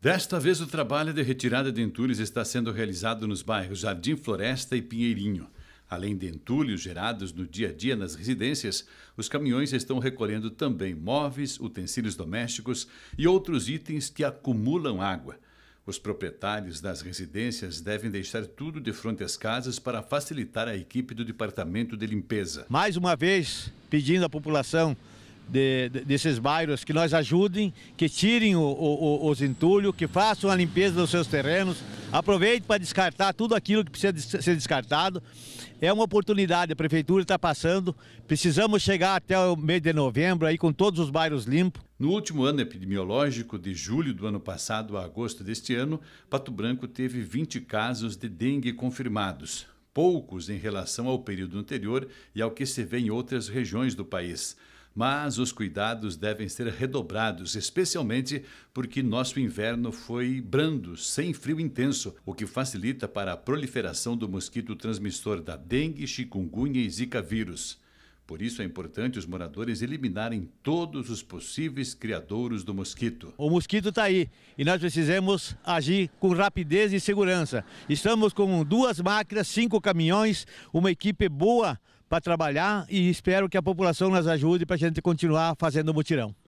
Desta vez, o trabalho de retirada de entulhos está sendo realizado nos bairros Jardim Floresta e Pinheirinho. Além de entulhos gerados no dia a dia nas residências, os caminhões estão recolhendo também móveis, utensílios domésticos e outros itens que acumulam água. Os proprietários das residências devem deixar tudo de frente às casas para facilitar a equipe do Departamento de Limpeza. Mais uma vez, pedindo à população de, de, desses bairros, que nós ajudem, que tirem o, o, os entulhos, que façam a limpeza dos seus terrenos, aproveite para descartar tudo aquilo que precisa de ser descartado. É uma oportunidade, a prefeitura está passando, precisamos chegar até o mês de novembro aí com todos os bairros limpos. No último ano epidemiológico, de julho do ano passado a agosto deste ano, Pato Branco teve 20 casos de dengue confirmados, poucos em relação ao período anterior e ao que se vê em outras regiões do país mas os cuidados devem ser redobrados, especialmente porque nosso inverno foi brando, sem frio intenso, o que facilita para a proliferação do mosquito transmissor da dengue, chikungunya e zika vírus. Por isso é importante os moradores eliminarem todos os possíveis criadouros do mosquito. O mosquito está aí e nós precisamos agir com rapidez e segurança. Estamos com duas máquinas, cinco caminhões, uma equipe boa para trabalhar e espero que a população nos ajude para a gente continuar fazendo o mutirão.